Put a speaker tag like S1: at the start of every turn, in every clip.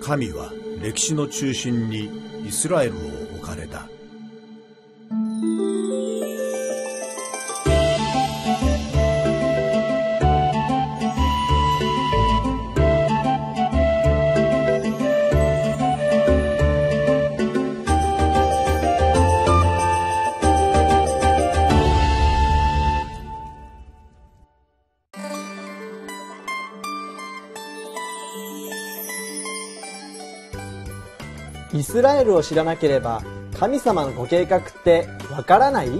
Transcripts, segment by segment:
S1: 神は歴史の中心にイスラエルを置かれた。ルを知らなければ神様のご計画ってわからない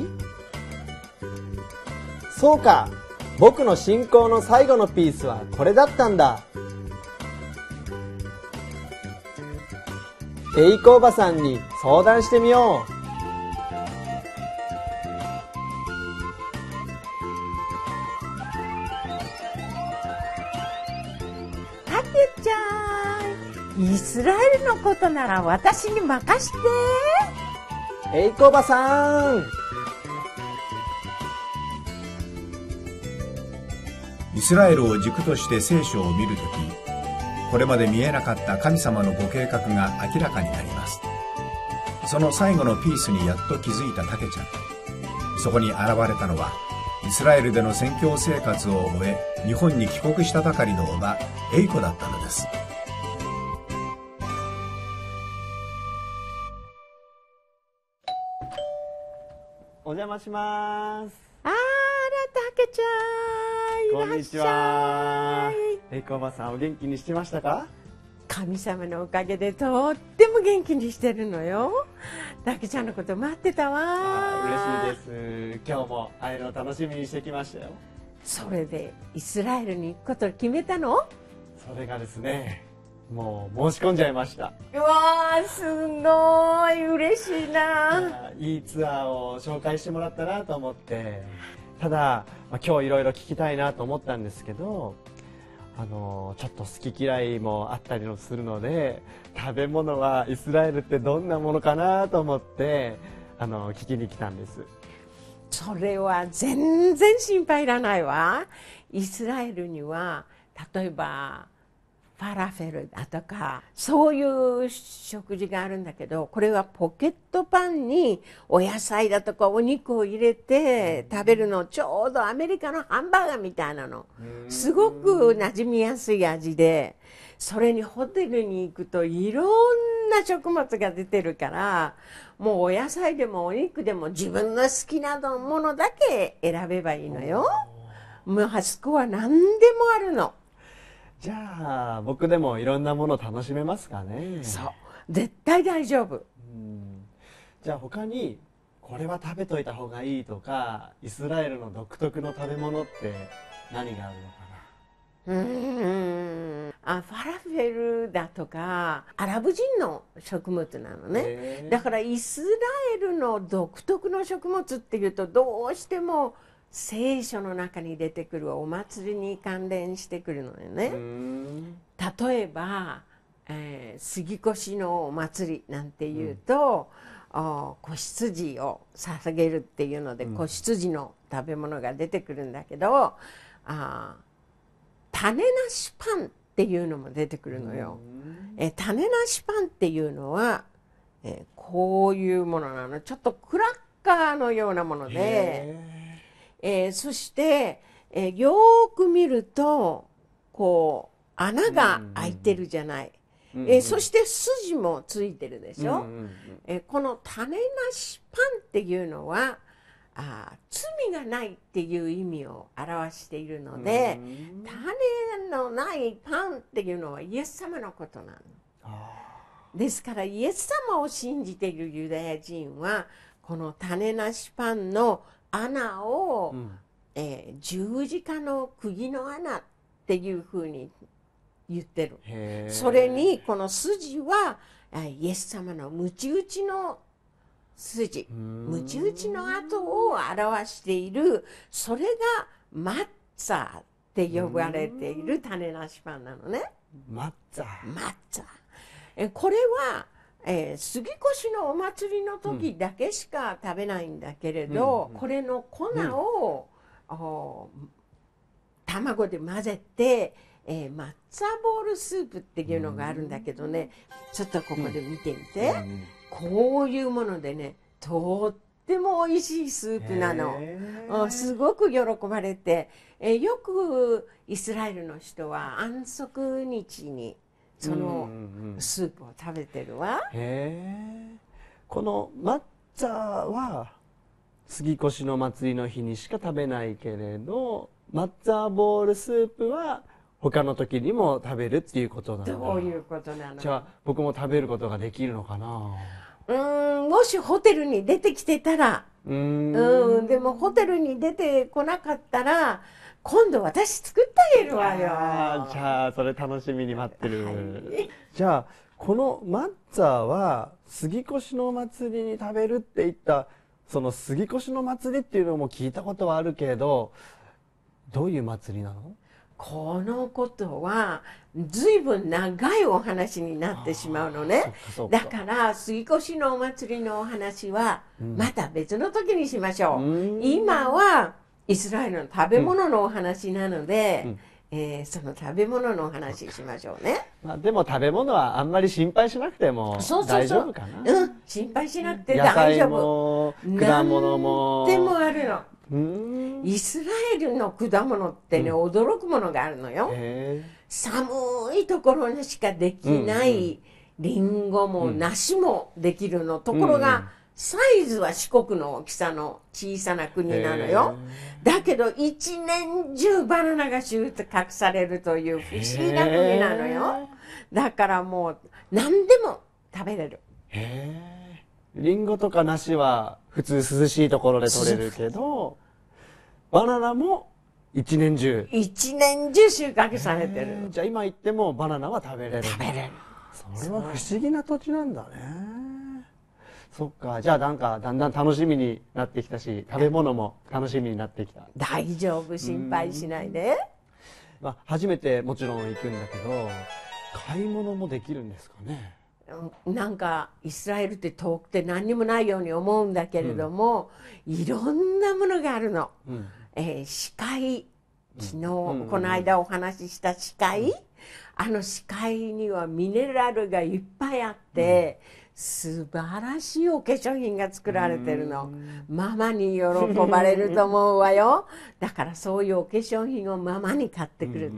S1: そうか僕の信仰の最後のピースはこれだったんだエイコおばさんに相談してみようあき
S2: ゅちゃんイスラエルのことなら私に任してえいこばさん
S1: イスラエルを軸として聖書を見るときこれまで見えなかった神様のご計画が明らかになりますその最後のピースにやっと気づいたタケちゃんそこに現れたのはイスラエルでの宣教生活を終え日本に帰国したばかりのおばエイコだったのですします。あらたけちゃん。いらっしゃいえこばさん、お元気にしてまし
S2: たか。神様のおかげでとっても元気にしてるのよ。たけちゃんのこと待ってたわ。嬉し
S1: いです。今日も会えるの楽しみにしてきましたよ。
S2: それでイスラエルに行くことを決めたの
S1: それがですねもう申し込んじゃいました
S2: うわーすごい嬉しいな
S1: いいツアーを紹介してもらったなと思ってただ、まあ、今日いろいろ聞きたいなと思ったんですけどあのちょっと好き嫌いもあったりするので食べ物はイスラエルってどんなものかなと思ってあの聞きに来たんです
S2: それは全然心配いらないわイスラエルには例えばファラフェルだとかそういう食事があるんだけどこれはポケットパンにお野菜だとかお肉を入れて食べるのちょうどアメリカのハンバーガーみたいなのすごく馴染みやすい味でそれにホテルに行くといろんな食物が出てるからもうお野菜でもお肉でも自分の好きなものだけ選べばいいのよ。もうあそこは何でもあるの。じゃあ僕でもいろんなもの楽しめますかねそう絶対大丈夫うん
S1: じゃあ他にこれは食べといた方がいいとかイスラエルの独特の食べ物って何があるの
S2: かなうんあファラフェルだとかアラブ人の食物なのねだからイスラエルの独特の食物っていうとどうしても聖書の中に出てくるお祭りに関連してくるのよね。例えば、えー、杉越のお祭りなんていうと、うん、子羊を捧げるっていうので、うん、子羊の食べ物が出てくるんだけどあ種なしパンっていうのも出てくるのよ。えー、種なしパンっていうのは、えー、こういうものなのちょっとクラッカーのようなもので。えー、そして、えー、よく見るとこう穴が開いてるじゃない、うんうん、えー、そして筋もついてるでしょ、うんうんうん、えこの種なしパンっていうのはあ罪がないっていう意味を表しているので、うん、種のないパンっていうのはイエス様のことなの。ですからイエス様を信じているユダヤ人はこの種なしパンの穴を、うん、えー、十字架の釘の穴っていうふうに言って
S1: るそれ
S2: にこの筋はイエス様のむち打ちの筋むち打ちの跡を表しているそれがマッツァって呼ばれている種なしパンなのねマッツァマッツァこれはえー、杉越のお祭りの時だけしか食べないんだけれど、うん、これの粉を、うん、卵で混ぜて、えー、抹茶ボールスープっていうのがあるんだけどね、うん、ちょっとここで見てみて、こういうものでねとっても美味しいスープなのすごく喜ばれて、えよくイスラエルの人は安息日にそのスープを食べてるわ、
S1: うんうん、へえこの抹茶は杉越の祭りの日にしか食べないけれど抹茶ボールスープは他の時にも食べるっていうことなのど
S2: ういうことなの
S1: じゃあ僕も食べることができるのかな
S2: うんもしホテルに出てきてたら
S1: うん
S2: でもホテルに出てこなかったら今度私作ってあげるわよ。
S1: じゃあ、それ楽しみに待ってる。はい、じゃあ、このマッツァは、杉越の祭りに食べるって言った、その杉越の祭りっていうのも聞いたことはあるけど、どういう祭りなの
S2: このことは随分長いお話になってしまうのねだから杉越のお祭りのお話はまた別の時にしましょう、今はイスラエルの食べ物のお話なので、うんえー、その食べ物のお話しましょうね。
S1: まあでも食べ物はあんまり心配しなくても大丈夫か
S2: な。そうそうそううん、心配しなくて大丈夫。
S1: 果物も。でも
S2: あるの。イスラエルの果物ってね、うん、驚くものがあるのよ。寒いところにしかできないり、んご、も梨もできるの、ところが、うんサイズは四国の大きさの小さな国なのよ。だけど一年中バナナが収穫されるという不思議な国なのよだからもう何でも食べれるへ
S1: えりんごとか梨は普通涼しいところで取れるけどバナナも一年中一年中収穫されてるじゃあ今行ってもバナナは食べれる食べれるそれは不思議な土地なんだねそっかじゃあなんかだんだん楽しみになってきたし食べ物も楽しみになってきた大
S2: 丈夫心配しないで、
S1: まあ、初めてもちろん行くんだけど買い物もできるんですかね
S2: なんかイスラエルって遠くて何にもないように思うんだけれども、うん、いろんなものがあるの、うん、えー、司会昨日、この間お話しした司会、あの司会にはミネラルがいっぱいあって、素晴らしいお化粧品が作られてるのママに喜ばれると思うわよだからそういうお化粧品をママに買ってくる、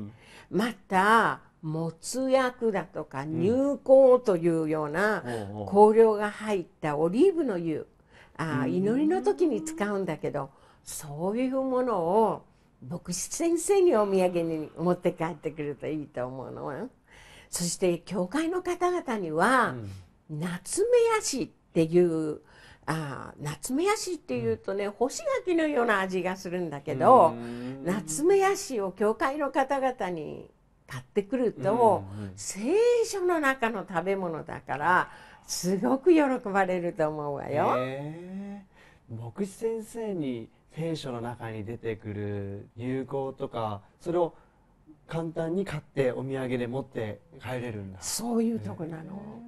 S2: またもつ薬だとか乳香というような香料が入ったオリーブの湯あ祈りの時に使うんだけどそういうものを牧師先生にお土産に持って帰ってくるといいと思うのそして教会の方々には、うん夏目ヤシっていうあ夏目ヤシっていうとね、うん、干し柿のような味がするんだけど夏目ヤシを教会の方々に買ってくると、聖書の中の食べ物だからすごく喜ばれると思うわよ。
S1: 牧師先生に聖書の中に出てくる流行とかそれを簡単に買ってお土産で持って帰れるんだ
S2: そういうとこなの。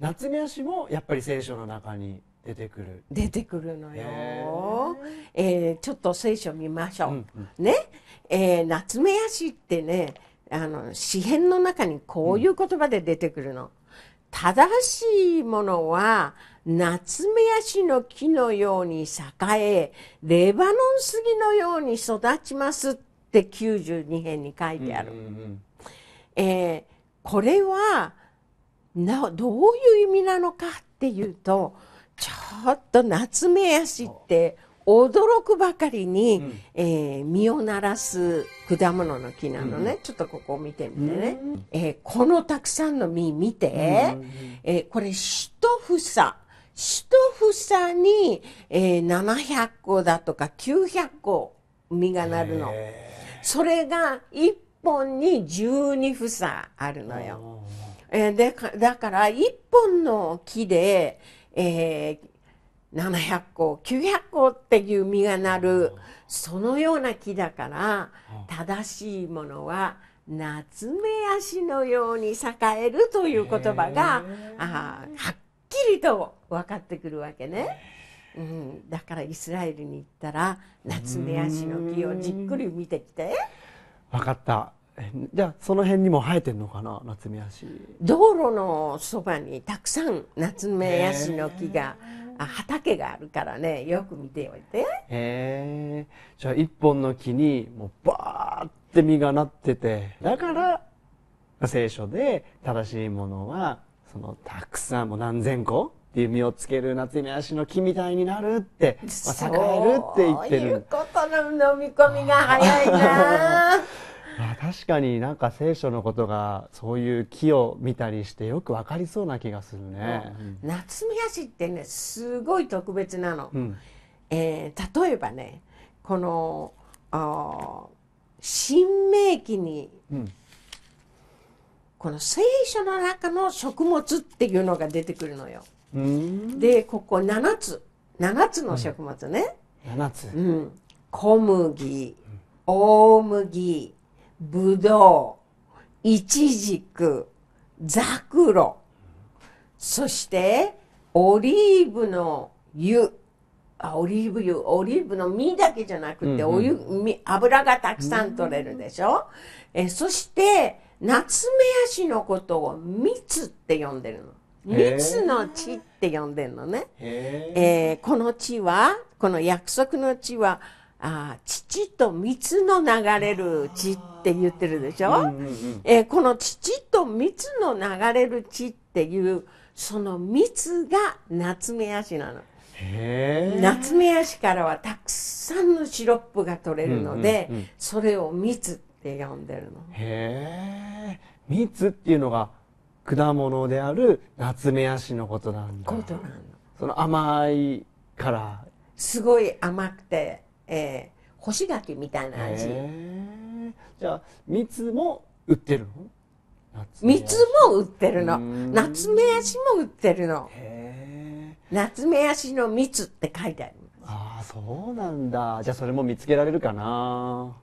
S2: 夏目足もやっぱり
S1: 聖書の中に出てくる
S2: 出てくるのよ、えー、ちょっと聖書見ましょう、うんうん、ね、えー、夏目足ってねあの詩編の中にこういう言葉で出てくるの、うん、正しいものは夏目足の木のように栄えレバノン杉のように育ちますって92編に書いてある、うんうんうん、えー、これはなどういう意味なのかっていうとちょっと夏目足って驚くばかりに、うん、えー、実を鳴らす果物の木なのね、うん、ちょっとここを見てみてね、うん、えー、このたくさんの実見て、うん、えー、これ一房一房に、えー、700個だとか900個実がなるのそれが1本に12房あるのよ。えー、でだから1本の木で、えー、700個900個っていう実がなるそのような木だから正しいものは夏目足のように栄えるという言葉があはっきりと分かってくるわけね。うん、だからイスラエルに行ったら夏目足の木をじっくり見てきて。
S1: 分かったじゃあその辺にも生えてるのかな夏目ヤ
S2: シ道路のそばにたくさん夏目ヤシの木が畑があるからねよく見ておいて
S1: へえじゃあ一本の木にもうバーって実がなってて
S2: だから
S1: 聖書で正しいものはそのたくさんもう何千個っていう実をつける夏目足の木みたいになるって、栄えるって言ってるそういう
S2: ことの飲み込みが早いな
S1: 確かになんか聖書のことがそういう木を見たりしてよく分かりそうな気がするね、
S2: うん、夏目足ってねすごい特別なの、うん、えー、例えばねこの新明期に、うん、この聖書の中の食物っていうのが出てくるのよでここ7つ7つの食物ね、うん、7つ、うん、小麦大麦ぶどう、いちじく、ザクロ、そしてオリーブの湯。あオリーブ油、オリーブの実だけじゃなくて、お湯、うん油がたくさん取れるでしょ、うん、えそして、夏目足のことを蜜って呼んでるの。蜜の地って呼んでるのね。
S1: え
S2: ー、この地は、この約束の地は、あ父と蜜の流れる血って言ってるでしょ、うんうんうん、えー、この父と蜜の流れる血っていうその蜜が夏目足なの。夏目足からはたくさんのシロップが取れるので、うんうんうん、それを蜜って呼んでるの。
S1: へえ蜜っていうのが果物である夏目足のことなんだ。ことなの。その甘いから。
S2: すごい甘くてえー、干し柿みたいな味。じゃあ蜜も
S1: 売ってるの蜜
S2: も売ってるの夏目足も売ってるの夏目足の蜜って書いてあります
S1: ああそうなんだじゃあそれも見つけられるかな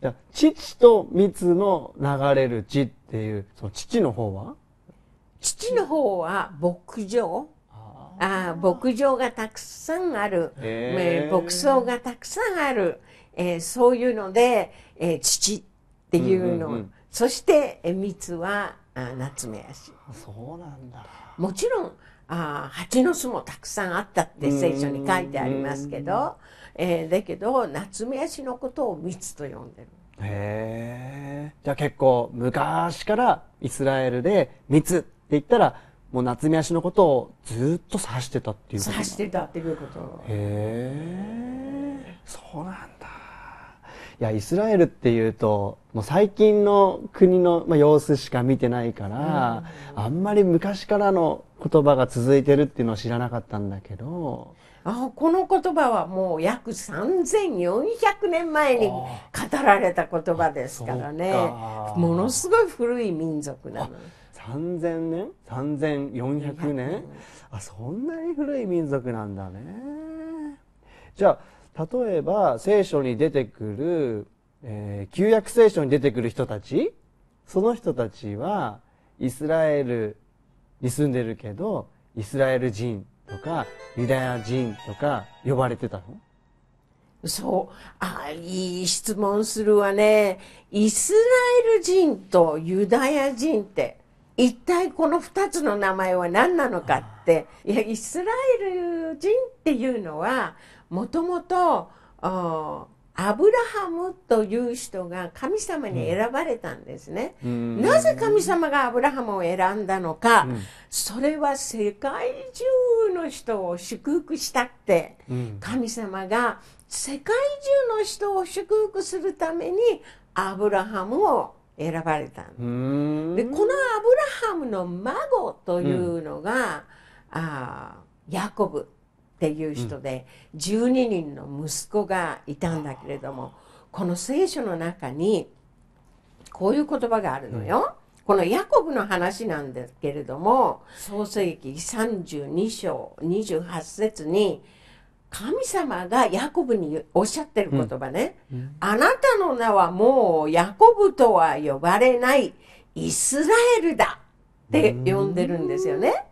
S1: じゃ父と蜜の流れる地っていうその父の方は
S2: 父の方は牧場あ牧場がたくさんある、えー、牧草がたくさんある、えー、そういうので、えー、っていうの、うんうんうん、そして蜜はあ夏目足そうなんだもちろんあ蜂の巣もたくさんあったって聖書に書いてありますけど、えー、だけど夏目足のことを蜜と呼んでる。
S1: へえじゃあ結構昔からイスラエルで蜜って言ったらもう夏目足のことをずっと指してたっていうこと指してたっていうことへえそうなんだいやイスラエルっていうともう最近の国の、まあ、様子しか見てないから、うん、あんまり昔からの言葉が続いてるっていうのを知らなかったんだけ
S2: どあこの言葉はもう約3400年前に語られた言葉ですからねものすごい古い民族なの。
S1: 3000年3400年あそんなに古い民族なんだねじゃあ例えば聖書に出てくる、えー、旧約聖書に出てくる人たちその人たちはイスラエルに住んでるけどイスラエル人とかユダヤ人とか呼ばれてたの
S2: そう。ああ、いい質問するわね。イスラエル人とユダヤ人って一体この2つの名前は何なのかっていやイスラエル人っていうのはもともとアブラハムという人が神様に選ばれたんですね。うん、なぜ神様がアブラハムを選んだのか、うん、それは世界中の人を祝福したって、うん、神様が世界中の人を祝福するためにアブラハムを選ばれたでこのアブラハムの孫というのが、うん、あヤコブっていう人で、うん、12人の息子がいたんだけれどもこの聖書の中にこういう言葉があるのよ。うん、このヤコブの話なんですけれども創世紀32章28節に「神様がヤコブにおっしゃってる言葉ね、うん、あなたの名はもうヤコブとは呼ばれないイスラエルだって呼んでるんですよね。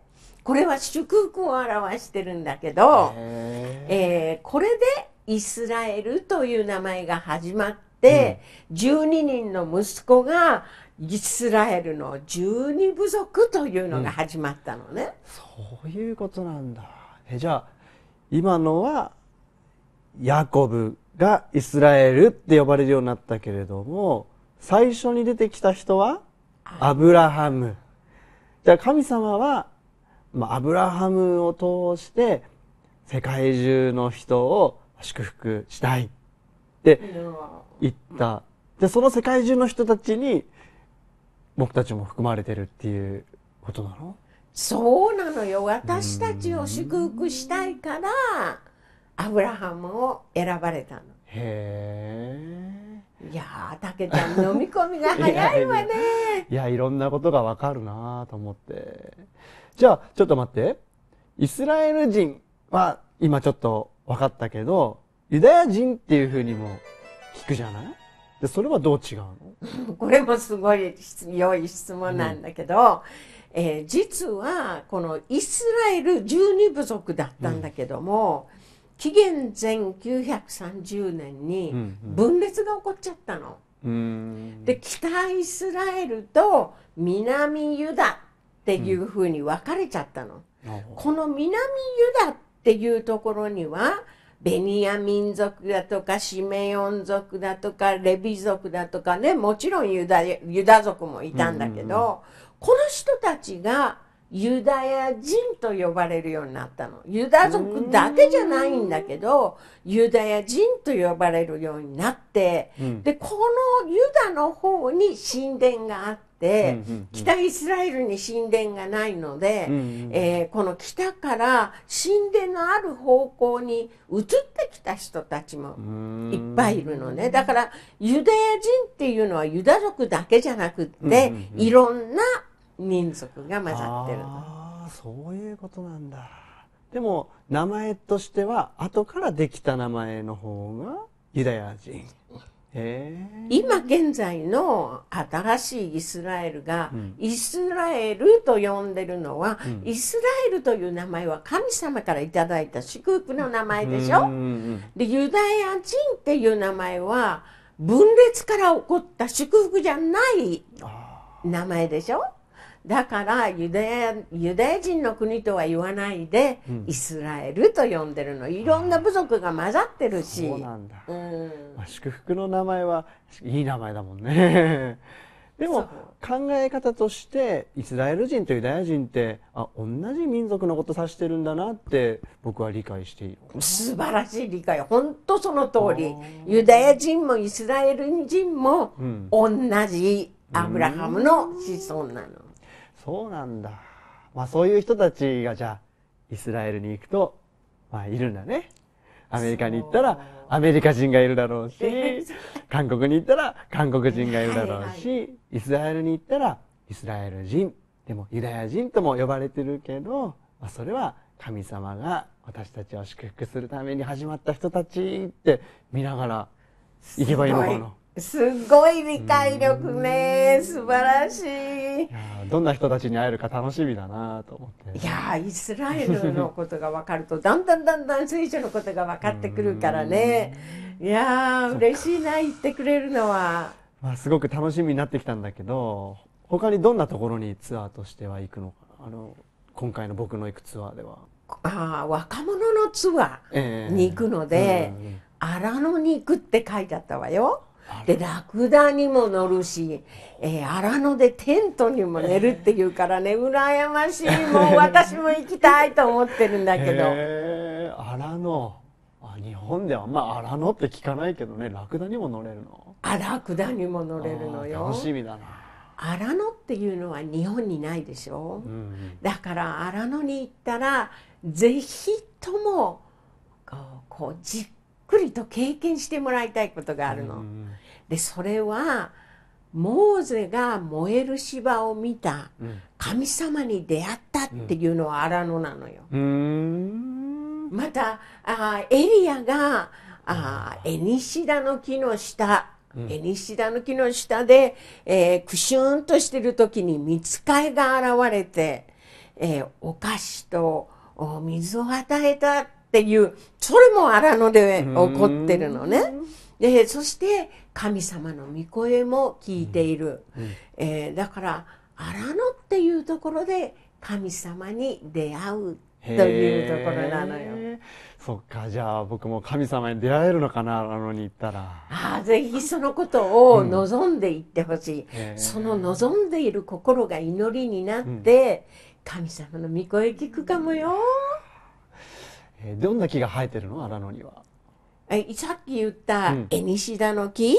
S2: これは祝福を表してるんだけど、えー、これでイスラエルという名前が始まって、うん、12人の息子がイスラエルの12部族というのが始まったのね。うん、そういうことなんだ。えじゃあ
S1: 今のはヤコブがイスラエルって呼ばれるようになったけれども最初に出てきた人はアブラハムじゃあ神様は、まアブラハムを通して世界中の人を祝福したいって言ったでその世界中の人たちに僕たちも含まれてるっていうことなの
S2: そうなのよ私たちを祝福したいからアブラハムを選ばれたの。
S1: へ
S2: え。いやたけちゃん飲み込みが早いわね
S1: いやいろんなことがわかるなと思ってじゃあちょっと待ってイスラエル人は今ちょっと分かったけどユダヤ人っていうふうにも聞くじゃないでそれはどう違う
S2: の これもすごい良い質問なんだけど、うんえー、実はこのイスラエル12部族だったんだけども、うん、紀元前930年に分裂が起こっちゃったの。うんうん、で北イスラエルと南ユダっていうふうに分かれちゃったの。この南ユダっていうところにはベニヤ民族だとかシメヨン族だとかレビ族だとかねもちろんユダユダ族もいたんだけど、この人たちがユダヤ人と呼ばれるようになったの。ユダ族だけじゃないんだけど、ユダヤ人と呼ばれるようになって、うん、で、このユダの方に神殿があって、北イスラエルに神殿がないので、うんうん、えー、この北から神殿のある方向に移ってきた人たちもいっぱいいるのね。だから、ユダヤ人っていうのはユダ族だけじゃなくって、うんうんうん、いろんな民族が混ざってるああそういうことなんだでも
S1: 名前としては後からできた名前の方がユダヤ人
S2: 今現在の新しいイスラエルが、イスラエルと呼んでるのは、イスラエルという名前は神様から頂いた祝福の名前でしょ、でユダヤ人っていう名前は分裂から起こった祝福じゃない名前でしょだからユダヤユダヤ人の国とは言わないで、イスラエルと呼んでるのいろんな部族が混ざってるし祝福の名前は
S1: いい名前だもんね
S2: でも考え方として
S1: イスラエル人とユダヤ人ってあ同じ民族のこと指してるんだなって僕は理解している素晴ら
S2: しい理解本当その通りユダヤ人もイスラエル人も同じアブラハムの子孫なの。うん
S1: そうなんだ。まあそういう人たちがじゃあ、イスラエルに行くと、まあいるんだね。アメリカに行ったら、アメリカ人がいるだろうし、韓国に行ったら、韓国人がいるだろうし、イスラエルに行ったら、イスラエル人、でもユダヤ人とも呼ばれてるけど、まあ、それは神様が私たちを祝福するために始まった人たちって見ながら行けばいいのかな。
S2: すごい理解力ね素晴らしい
S1: どんな人たちに会えるか楽しみだなと思
S2: っていやイスラエルのことが分かるとだんだんだんだん聖書のことが分かってくるからねいやー嬉しいな言ってくれるのは、
S1: まあ、すごく楽しみになってきたんだけど他にどんなところにツアーとしては行くのかあの今回の僕の行くツアーでは
S2: ああ若者のツアーに行くので、えーうん、荒野に行くって書いてあったわよ。でラクダにも乗るし、えー、荒野でテントにも寝るっていうからね羨ましいもう私も行きたいと思ってるんだけど。
S1: え荒野日本ではあんま荒野って聞かないけどねラクダにも乗れるの
S2: あラクダにも乗れるのよ楽しみだな荒野っていうのは日本にないでしょ、うんうん、だから荒野に行ったらぜひともこうじっくりと経験してもらいたいことがあるの。でそれはモーゼが燃える芝を見た、神様に出会ったっていうのは荒野なのよ。またあエリアがあエニシダの木の下、うん、エニシダの木の下で、えー、クシューンとしてる時に見つかいが現れて、えー、お菓子とお水を与えたっていうそれも荒野で起こってるのね。でそして神様の御声も聞いている、うんうん、えー、だから荒野っていうところで神様に出会うというところなのよ。
S1: そっかじゃあ僕も神様に出会えるのかな荒野に行ったら。
S2: ああぜひそのことを望んでいってほしい、うん、その望んでいる心が祈りになって、神様の御声聞くかもよ。えー、どんな木
S1: が生えてるの荒野には
S2: えさっき言ったエニシダの木、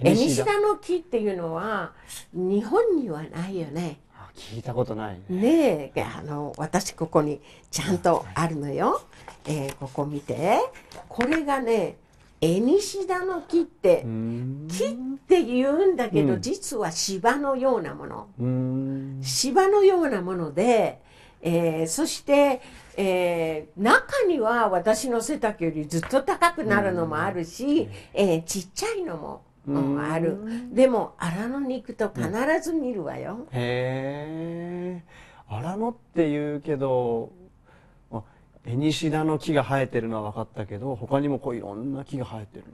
S2: うん、エニシダの木っていうのは日本にはないよね聞いたことないねねあの私ここにちゃんとあるのよ、えー、ここ見てこれがねエニシダの木って木って言うんだけど、うん、実は芝のようなもの芝のようなものでえー、そして、えー、中には私の背丈よりずっと高くなるのもあるし、えー、ちっちゃいのも。あるでも荒野に行くと必ず見るわよ、
S1: へえ荒野っていうけどエニシダの木が生えてるのは分かったけど他にもこういろんな木が生えてる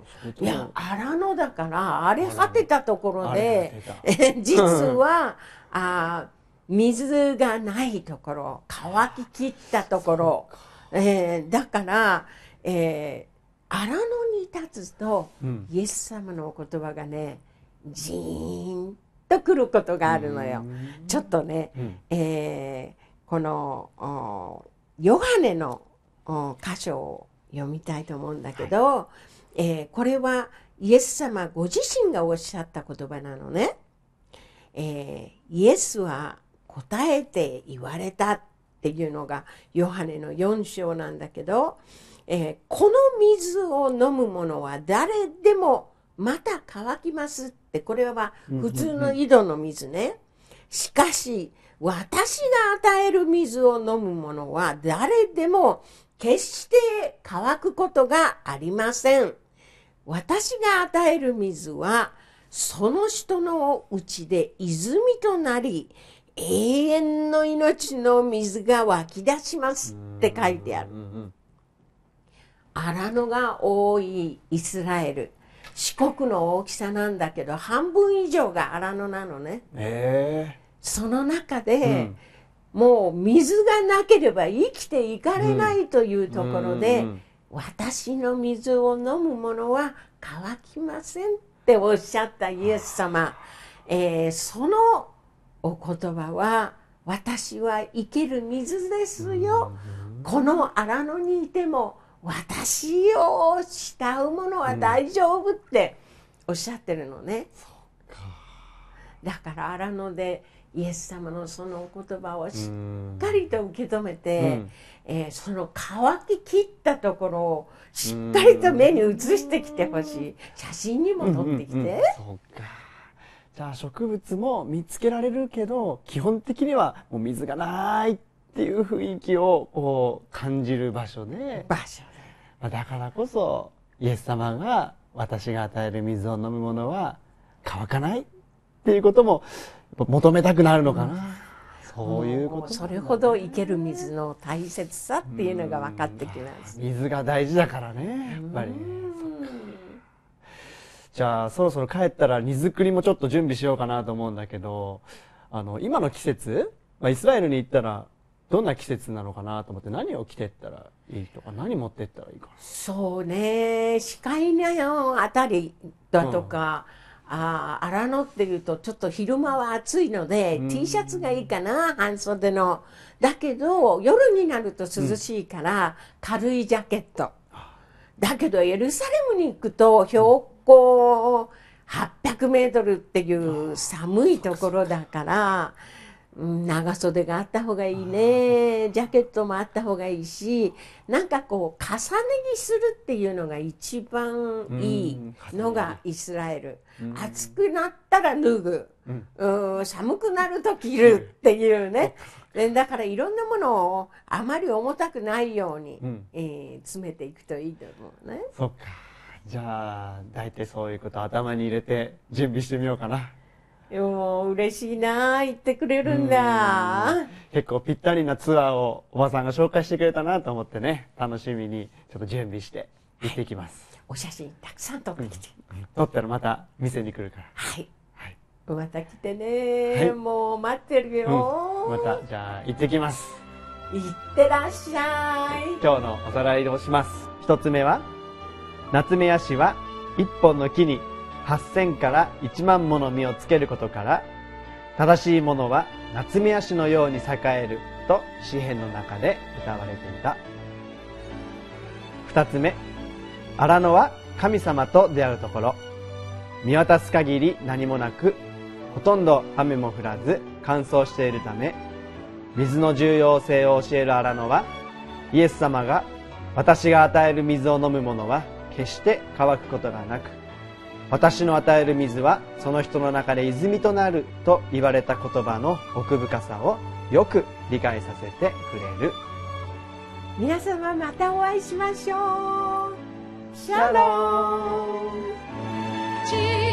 S1: のいや
S2: 荒野だから荒れ果てたところで 実は、ああ水がないところ乾ききったところ、えー、だから、えー、荒野に立つと、うん、イエス様のお言葉がねジーンとくることがあるのよ。ちょっとね、うん、えー、このヨハネの箇所を読みたいと思うんだけど、はい、えこれはイエス様ご自身がおっしゃった言葉なのね。えー、イエスは答えて言われたっていうのがヨハネの4章なんだけど、えー、この水を飲む者は誰でもまた乾きますってこれは普通の井戸の水ね。しかし私が与える水を飲む者は誰でも決して乾くことがありません。私が与える水はその人のうちで泉となり永遠の命の水が湧き出しますって書いてある。荒野が多いイスラエル。四国の大きさなんだけど半分以上が荒野なのね。
S1: えー、
S2: その中で、うん、もう水がなければ生きていかれないというところで、うん、私の水を飲む者は乾きませんっておっしゃったイエス様。えー、そのお言葉は「私は生ける水ですよ」「この荒野にいても私を慕う者は大丈夫」っておっしゃってるのね。だから荒野でイエス様のそのお言葉をしっかりと受け止めて、うん、えー、その乾ききったところをしっかりと目に映してきてほしい写真にも撮ってきて。うんうんうん
S1: じゃあ植物も見つけられるけど、基本的にはもう水がないっていう雰囲気をこう感じる場所で。場所で。だからこそ、イエス様が私が与える水を飲むものは乾かないっていうことも求めたくなるのかな。うん、そういうこと、
S2: ね、それほど生ける水の大切さっていうのが分かってきます。
S1: 水が大事だからね、やっぱり。じゃあ、そろそろ帰ったら荷造りもちょっと準備しようかなと思うんだけど、あの、今の季節、まあ、イスラエルに行ったら、どんな季節なのかなと思って何を着てったらいいとか何持ってったらいいかな
S2: そうね視界のあたりだとか、うん、あ荒野っていうとちょっと昼間は暑いので、T シャツがいいかな半袖のだけど夜になると涼しいから、軽いジャケットだけどエルサレムに行くと標高800メートルっていう寒いところだから、うん、長袖があった方がいいねジャケットもあった方がいいしなんかこう重ね着するっていうのが一番いいのがイスラエル、暑くなったら脱ぐ、うん、寒くなると着るっていうね、だからいろんなものをあまり重たくないように、うん、えー、詰めていくといいと思うね。
S1: じゃあ大体そういうこと頭に入れて準備してみようかな
S2: もう嬉しいな言ってくれるんだ
S1: 結構ぴったりなツアーをおばさんが紹介してくれたなと思ってね楽しみにちょっと準備して行ってきます、はい、
S2: お写真たくさん撮ってきて、
S1: うん、撮ったらまた店に来るからはい、
S2: はい、また来てね、はい、もう待ってるよ、うん、
S1: またじゃあ行ってきますいっ
S2: てらっしゃい今
S1: 日のおさらいをします一つ目は夏目ヤシは一本の木に8000から1万もの実をつけることから正しいものは夏目ヤシのように栄えると詩篇の中で歌われていた2つ目荒野は神様と出会うところ見渡す限り何もなくほとんど雨も降らず乾燥しているため水の重要性を教える荒野はイエス様が私が与える水を飲む者は決して乾くことがなく私の与える水はその人の中で泉となると言われた言葉の奥深さをよく理解させてくれる
S2: 皆様またお会いしましょうシャロ
S1: ー